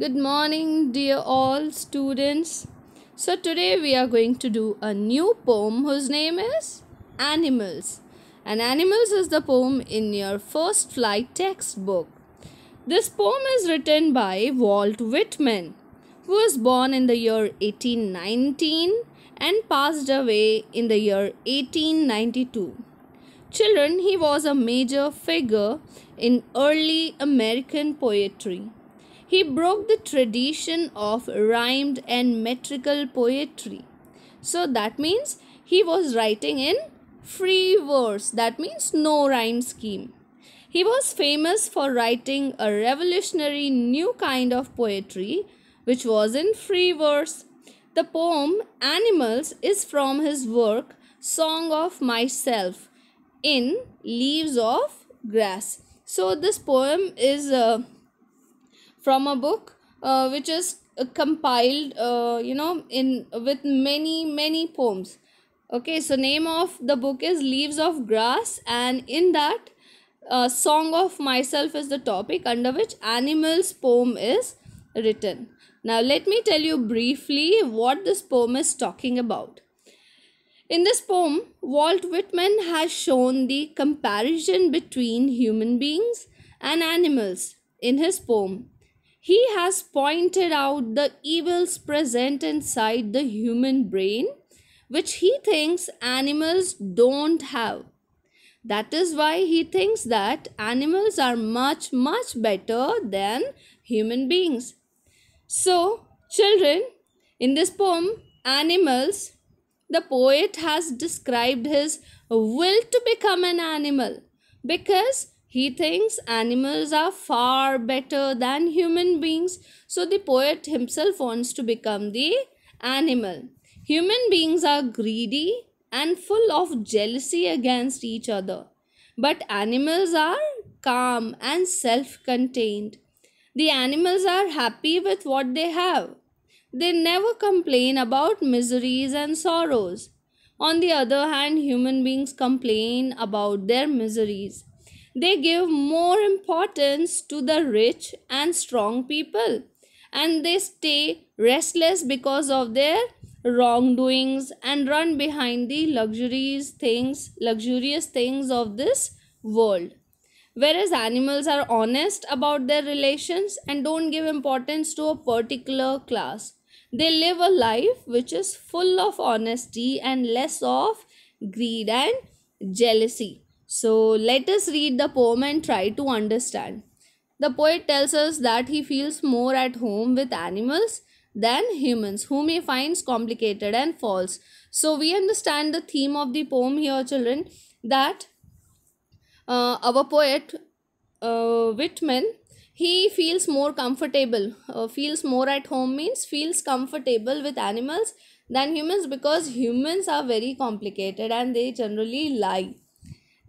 good morning dear all students so today we are going to do a new poem whose name is animals and animals is the poem in your first flight textbook this poem is written by walt whitman who was born in the year 1819 and passed away in the year 1892 children he was a major figure in early american poetry he broke the tradition of rhymed and metrical poetry. So that means he was writing in free verse, that means no rhyme scheme. He was famous for writing a revolutionary new kind of poetry, which was in free verse. The poem Animals is from his work Song of Myself in Leaves of Grass. So, this poem is. Uh, from a book uh, which is uh, compiled uh, you know in with many many poems okay so name of the book is leaves of grass and in that uh, song of myself is the topic under which animals poem is written now let me tell you briefly what this poem is talking about in this poem walt whitman has shown the comparison between human beings and animals in his poem he has pointed out the evils present inside the human brain, which he thinks animals don't have. That is why he thinks that animals are much, much better than human beings. So, children, in this poem, Animals, the poet has described his will to become an animal because he thinks animals are far better than human beings. So the poet himself wants to become the animal. Human beings are greedy and full of jealousy against each other. But animals are calm and self contained. The animals are happy with what they have. They never complain about miseries and sorrows. On the other hand, human beings complain about their miseries. They give more importance to the rich and strong people and they stay restless because of their wrongdoings and run behind the luxuries things luxurious things of this world whereas animals are honest about their relations and don't give importance to a particular class they live a life which is full of honesty and less of greed and jealousy so let us read the poem and try to understand. The poet tells us that he feels more at home with animals than humans, whom he finds complicated and false. So we understand the theme of the poem here, children, that uh, our poet uh, Whitman he feels more comfortable, uh, feels more at home means feels comfortable with animals than humans because humans are very complicated and they generally lie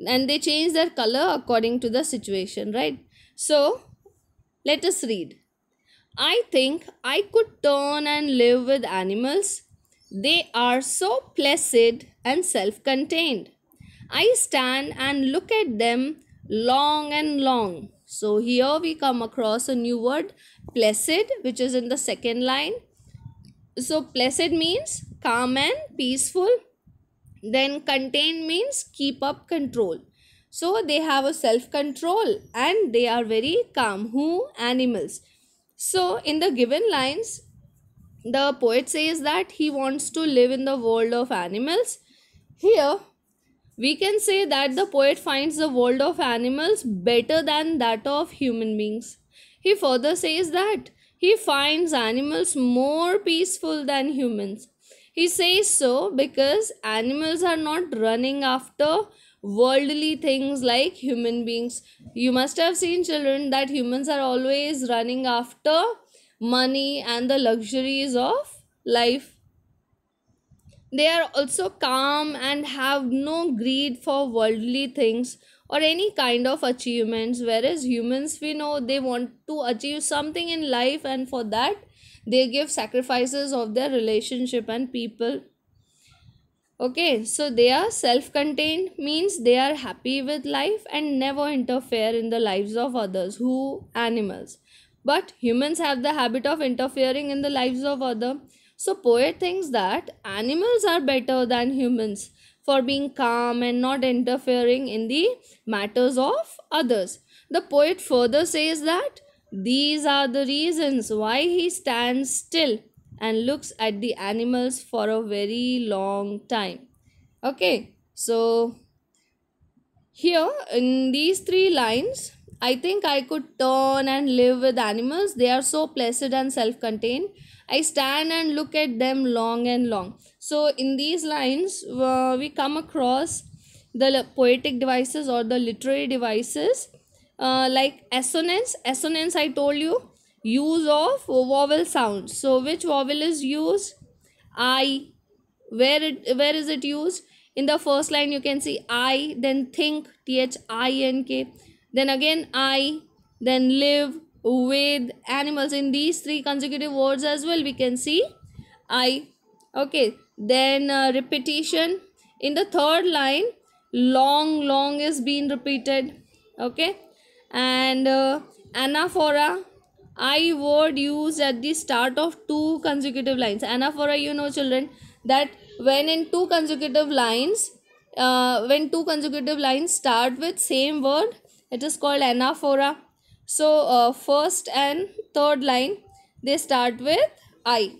and they change their color according to the situation, right? So, let us read. I think I could turn and live with animals. They are so placid and self contained. I stand and look at them long and long. So here we come across a new word, placid, which is in the second line. So placid means calm and peaceful then contain means keep up control so they have a self control and they are very calm who animals so in the given lines the poet says that he wants to live in the world of animals here we can say that the poet finds the world of animals better than that of human beings he further says that he finds animals more peaceful than humans he says so because animals are not running after worldly things like human beings. You must have seen children that humans are always running after money and the luxuries of life. They are also calm and have no greed for worldly things or any kind of achievements. Whereas humans, we know they want to achieve something in life, and for that, they give sacrifices of their relationship and people okay so they are self-contained means they are happy with life and never interfere in the lives of others who animals but humans have the habit of interfering in the lives of other so poet thinks that animals are better than humans for being calm and not interfering in the matters of others the poet further says that these are the reasons why he stands still and looks at the animals for a very long time. Okay, so here in these three lines, I think I could turn and live with animals. They are so placid and self contained. I stand and look at them long and long. So, in these lines, uh, we come across the poetic devices or the literary devices uh, like assonance assonance i told you use of vowel sounds so which vowel is used i where it where is it used in the first line you can see i then think t h i n k then again i then live with animals in these three consecutive words as well we can see i okay then uh, repetition in the third line long long is being repeated okay and uh, anaphora i word used at the start of two consecutive lines anaphora you know children that when in two consecutive lines uh, when two consecutive lines start with same word it is called anaphora so uh, first and third line they start with i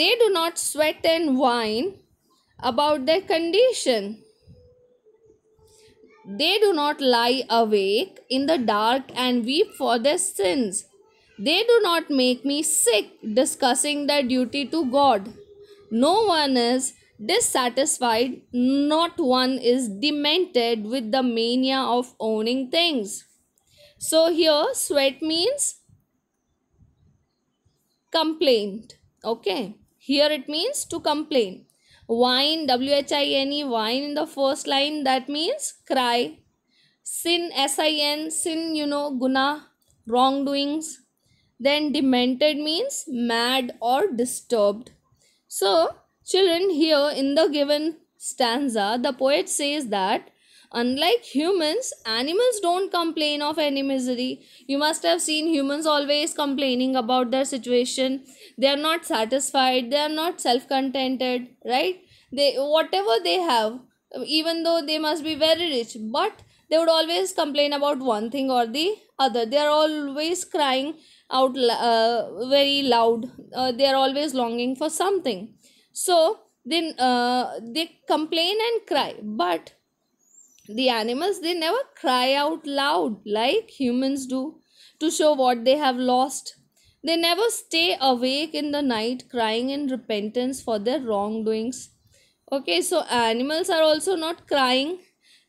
they do not sweat and whine about their condition they do not lie awake in the dark and weep for their sins. They do not make me sick discussing their duty to God. No one is dissatisfied, not one is demented with the mania of owning things. So, here sweat means complaint. Okay, here it means to complain. Wine, W-H-I-N-E, Wine in the first line, that means cry. Sin, S-I-N, sin, you know, guna, wrongdoings. Then demented means mad or disturbed. So, children, here in the given stanza, the poet says that Unlike humans, animals don't complain of any misery. You must have seen humans always complaining about their situation. They are not satisfied, they are not self contented, right? They whatever they have, even though they must be very rich, but they would always complain about one thing or the other. They are always crying out uh, very loud, uh, they are always longing for something. So, then uh, they complain and cry, but the animals they never cry out loud like humans do to show what they have lost they never stay awake in the night crying in repentance for their wrongdoings okay so animals are also not crying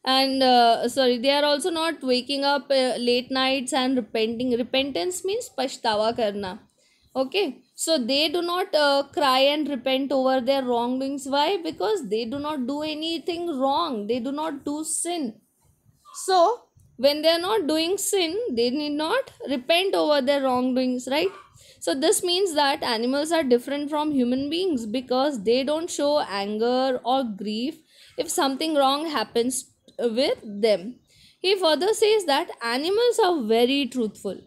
and uh, sorry they are also not waking up uh, late nights and repenting repentance means pashtawa karna okay so they do not uh, cry and repent over their wrongdoings why because they do not do anything wrong they do not do sin so when they are not doing sin they need not repent over their wrongdoings right so this means that animals are different from human beings because they don't show anger or grief if something wrong happens with them he further says that animals are very truthful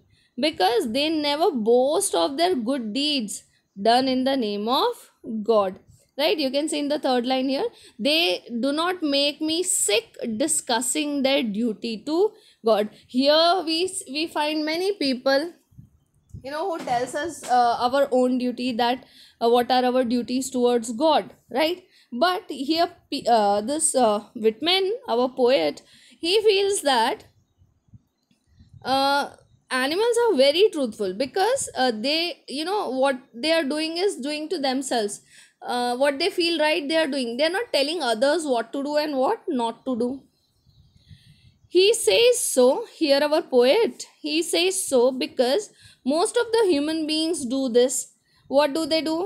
because they never boast of their good deeds done in the name of God. Right? You can see in the third line here, they do not make me sick discussing their duty to God. Here we, we find many people you know who tells us uh, our own duty that uh, what are our duties towards god right but here uh, this uh, whitman our poet he feels that uh, animals are very truthful because uh, they you know what they are doing is doing to themselves uh, what they feel right they are doing they are not telling others what to do and what not to do he says so here our poet he says so because most of the human beings do this what do they do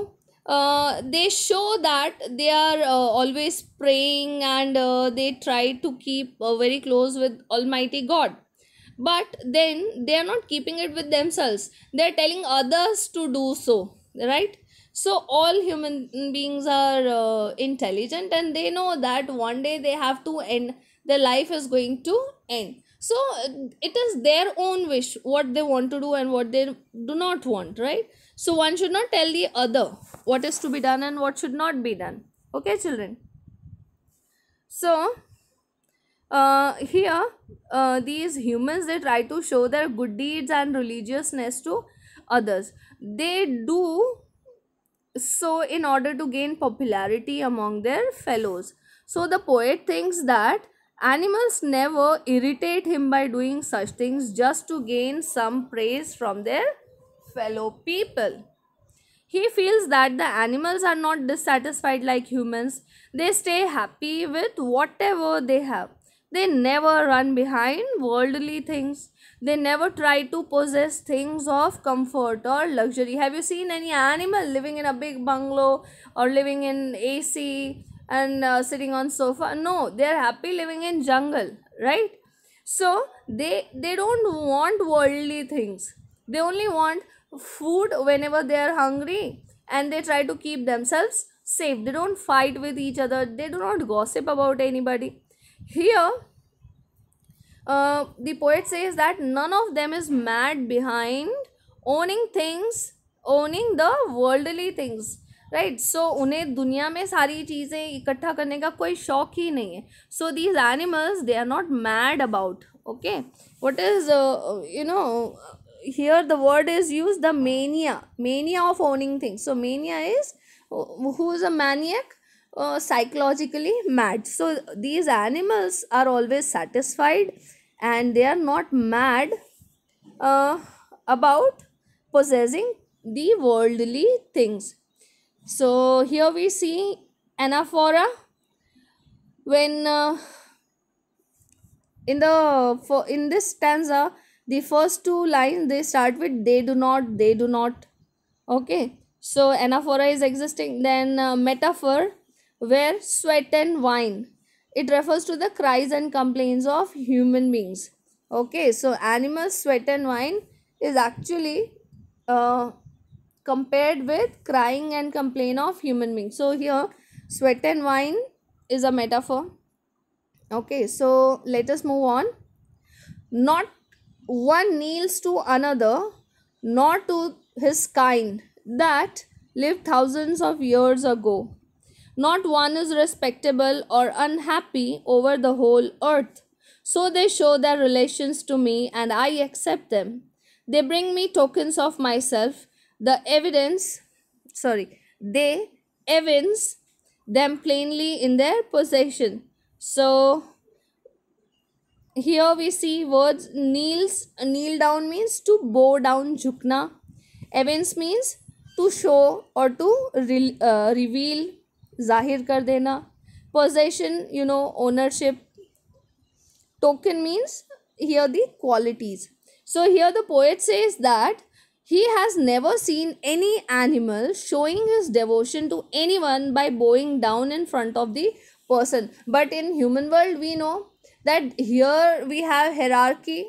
uh, they show that they are uh, always praying and uh, they try to keep uh, very close with almighty god but then they are not keeping it with themselves they are telling others to do so right so all human beings are uh, intelligent and they know that one day they have to end their life is going to end so uh, it is their own wish what they want to do and what they do not want right so one should not tell the other what is to be done and what should not be done okay children so uh, here uh, these humans they try to show their good deeds and religiousness to others they do so in order to gain popularity among their fellows so the poet thinks that animals never irritate him by doing such things just to gain some praise from their fellow people he feels that the animals are not dissatisfied like humans they stay happy with whatever they have they never run behind worldly things. They never try to possess things of comfort or luxury. Have you seen any animal living in a big bungalow or living in AC and uh, sitting on sofa? No, they're happy living in jungle, right? So they they don't want worldly things. They only want food whenever they are hungry and they try to keep themselves safe. They don't fight with each other. They do not gossip about anybody. here uh, the poet says that none of them is mad behind owning things owning the worldly things right so उन्हें दुनिया में सारी चीज़ें इकट्ठा करने का कोई शौक ही नहीं है so these animals they are not mad about okay what is you know here the word is use the mania mania of owning things so mania is who is a maniac uh, psychologically mad so these animals are always satisfied and they are not mad uh, about possessing the worldly things so here we see anaphora when uh, in the for in this stanza the first two lines they start with they do not they do not okay so anaphora is existing then uh, metaphor where sweat and wine. It refers to the cries and complaints of human beings. Okay, so animal sweat and wine is actually uh, compared with crying and complaint of human beings. So here sweat and wine is a metaphor. Okay, so let us move on. Not one kneels to another, nor to his kind that lived thousands of years ago not one is respectable or unhappy over the whole earth. So they show their relations to me and I accept them. They bring me tokens of myself. The evidence, sorry, they evince them plainly in their possession. So here we see words kneels, kneel down means to bow down, jukna. Evince means to show or to re, uh, reveal Zahir कर देना possession you know ownership token means here the qualities so here the poet says that he has never seen any animal showing his devotion to anyone by bowing down in front of the person but in human world we know that here we have hierarchy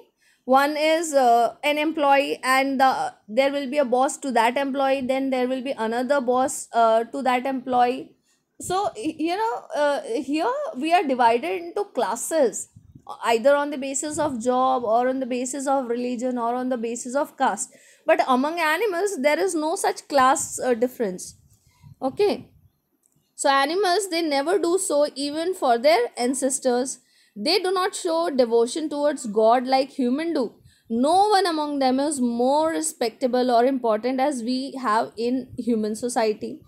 one is uh, an employee and the, there will be a boss to that employee then there will be another boss uh, to that employee so you know uh, here we are divided into classes either on the basis of job or on the basis of religion or on the basis of caste but among animals there is no such class uh, difference okay so animals they never do so even for their ancestors they do not show devotion towards god like human do no one among them is more respectable or important as we have in human society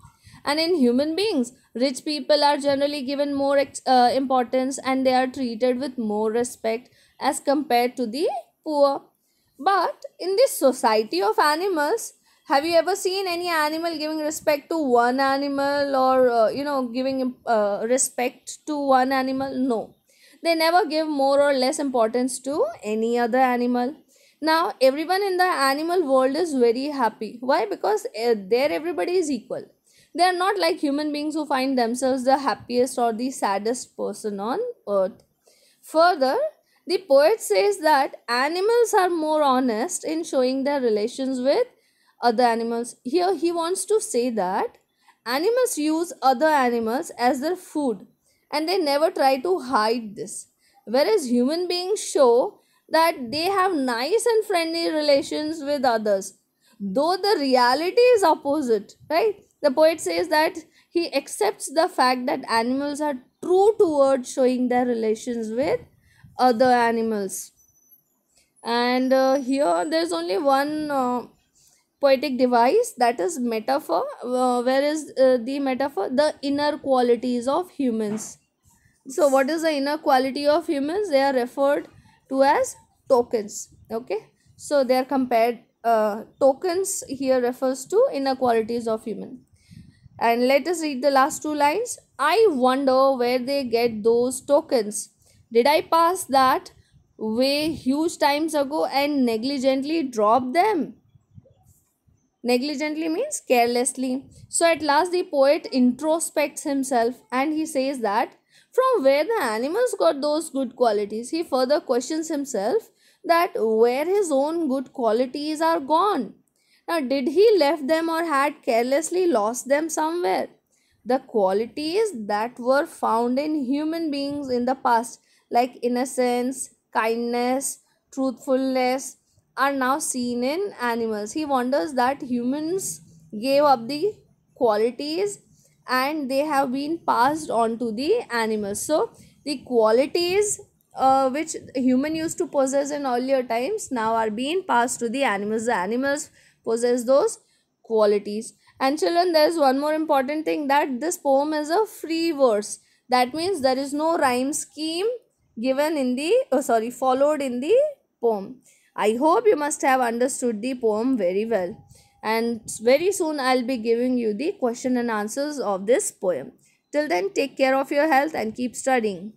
and in human beings, rich people are generally given more uh, importance and they are treated with more respect as compared to the poor. But in this society of animals, have you ever seen any animal giving respect to one animal or uh, you know giving uh, respect to one animal? No. They never give more or less importance to any other animal now everyone in the animal world is very happy why because uh, there everybody is equal they are not like human beings who find themselves the happiest or the saddest person on earth. Further, the poet says that animals are more honest in showing their relations with other animals. Here he wants to say that animals use other animals as their food and they never try to hide this. Whereas human beings show that they have nice and friendly relations with others, though the reality is opposite, right? The poet says that he accepts the fact that animals are true towards showing their relations with other animals. And uh, here there's only one uh, poetic device that is metaphor. Uh, where is uh, the metaphor? The inner qualities of humans. So, what is the inner quality of humans? They are referred to as tokens. Okay. So, they are compared. Uh, tokens here refers to inner qualities of humans. And let us read the last two lines. I wonder where they get those tokens. Did I pass that way huge times ago and negligently drop them? Negligently means carelessly. So at last the poet introspects himself and he says that from where the animals got those good qualities. He further questions himself that where his own good qualities are gone. Now, did he left them or had carelessly lost them somewhere? The qualities that were found in human beings in the past, like innocence, kindness, truthfulness, are now seen in animals. He wonders that humans gave up the qualities and they have been passed on to the animals. So, the qualities uh, which human used to possess in earlier times now are being passed to the animals. The animals possess those qualities and children there's one more important thing that this poem is a free verse that means there is no rhyme scheme given in the oh sorry followed in the poem i hope you must have understood the poem very well and very soon i'll be giving you the question and answers of this poem till then take care of your health and keep studying